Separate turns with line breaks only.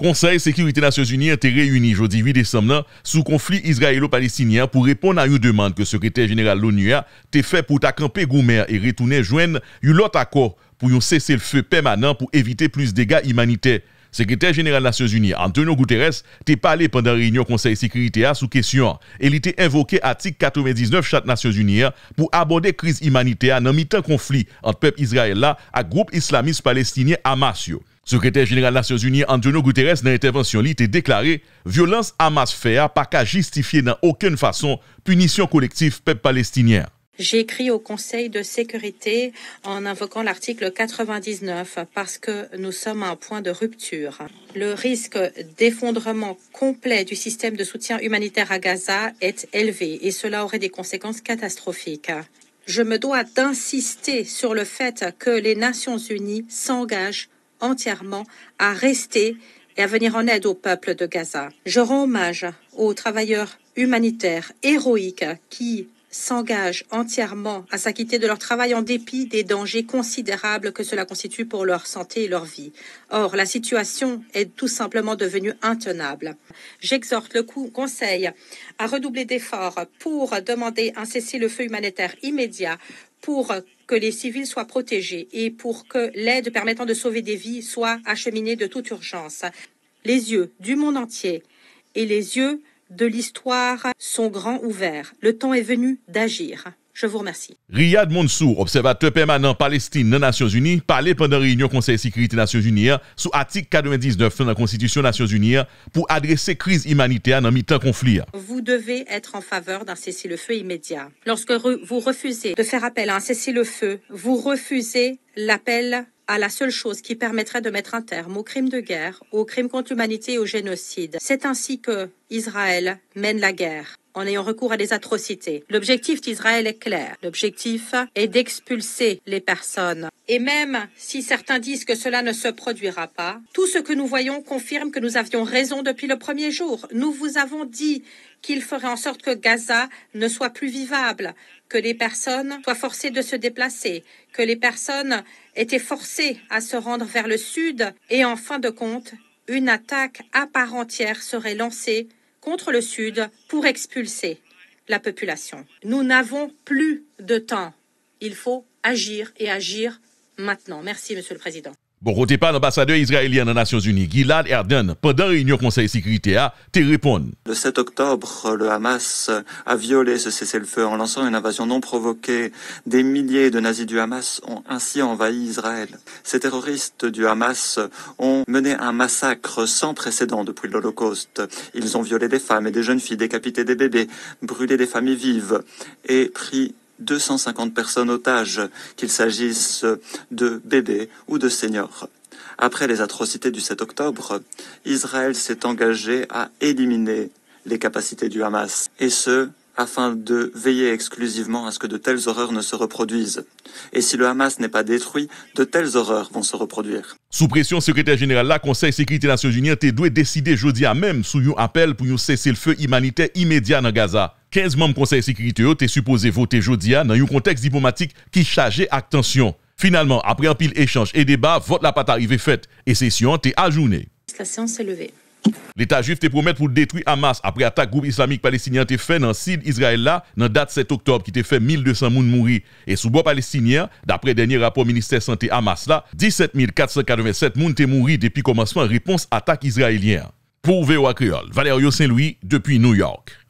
Conseil Sécurité Nations Unies été réuni jeudi 8 décembre sous conflit israélo-palestinien pour répondre à une demande que le secrétaire général de l'ONU a fait pour camper Goumer et retourner joindre une autre accord pour cesser cessez-le-feu permanent pour éviter plus de dégâts humanitaires. Secrétaire général des Nations Unies, Antonio Guterres, est parlé pendant la réunion Conseil sécurité à sous question. Il était invoqué article 99 Charte Nations Unies pour aborder crise humanitaire dans mi conflit entre peuple Israël et groupe islamiste palestinien Hamas. Secrétaire général des Nations Unies Antonio Guterres dans l'intervention lit déclaré violence à masse faire, pas qu'à justifier dans aucune façon punition collective peuple palestinien.
J'ai écrit au Conseil de sécurité en invoquant l'article 99 parce que nous sommes à un point de rupture. Le risque d'effondrement complet du système de soutien humanitaire à Gaza est élevé et cela aurait des conséquences catastrophiques je me dois d'insister sur le fait que les Nations Unies s'engagent entièrement à rester et à venir en aide au peuple de Gaza. Je rends hommage aux travailleurs humanitaires héroïques qui s'engagent entièrement à s'acquitter de leur travail en dépit des dangers considérables que cela constitue pour leur santé et leur vie. Or, la situation est tout simplement devenue intenable. J'exhorte le Conseil à redoubler d'efforts pour demander un cessez-le-feu humanitaire immédiat pour que les civils soient protégés et pour que l'aide permettant de sauver des vies soit acheminée de toute urgence. Les yeux du monde entier et les yeux de l'histoire sont grands ouverts. Le temps est venu d'agir. Je vous remercie.
Riyad Mansour, observateur permanent Palestine dans Nations Unies, parlait pendant la réunion Conseil de sécurité des Nations Unies sous article 99 de la Constitution des Nations Unies pour adresser crise humanitaire dans mi-temps conflit.
Vous devez être en faveur d'un cessez-le-feu immédiat. Lorsque vous refusez de faire appel à un cessez-le-feu, vous refusez l'appel à la seule chose qui permettrait de mettre un terme aux crimes de guerre, aux crimes contre l'humanité et au génocide. C'est ainsi que Israël mène la guerre en ayant recours à des atrocités. L'objectif d'Israël est clair. L'objectif est d'expulser les personnes. Et même si certains disent que cela ne se produira pas, tout ce que nous voyons confirme que nous avions raison depuis le premier jour. Nous vous avons dit qu'il ferait en sorte que Gaza ne soit plus vivable, que les personnes soient forcées de se déplacer, que les personnes étaient forcées à se rendre vers le sud et en fin de compte, une attaque à part entière serait lancée contre le Sud pour expulser la population. Nous n'avons plus de temps. Il faut agir et agir maintenant. Merci, Monsieur le Président.
Bon, côté pas l'ambassadeur israélien des Nations Unies, Gilad Erdan, pendant réunion Conseil Sécurité A, Le
7 octobre, le Hamas a violé ce cessez-le-feu en lançant une invasion non provoquée. Des milliers de nazis du Hamas ont ainsi envahi Israël. Ces terroristes du Hamas ont mené un massacre sans précédent depuis l'Holocauste. Ils ont violé des femmes et des jeunes filles, décapité des bébés, brûlé des familles vives et pris 250 personnes otages, qu'il s'agisse de bébés ou de seniors. Après les atrocités du 7 octobre, Israël s'est engagé à éliminer les capacités du Hamas, et ce, afin de veiller exclusivement à ce que de telles horreurs ne se reproduisent. Et si le Hamas n'est pas détruit, de telles horreurs vont se reproduire.
Sous pression secrétaire général la Conseil Sécurité des Nations Unies a doit décider jeudi à même sous un appel pour un cessez-le-feu humanitaire immédiat dans Gaza. 15 membres du Conseil de sécurité été supposés voter jeudi hein, dans un contexte diplomatique qui chargeait attention. Finalement, après un pile échange et débat, vote la patte arrivée faite et session est ajournée.
La séance est levée.
L'État juif te promet pour détruire Hamas après attaque groupe islamique palestinien te fait dans Sid Israël là, dans date 7 octobre qui te fait 1200 moun mourir. Et sous bois palestinien, d'après dernier rapport ministère santé Hamas là, 17 487 moun te mourir depuis commencement réponse attaque israélienne. Pour VOA Creole, Valerio Saint-Louis depuis New York.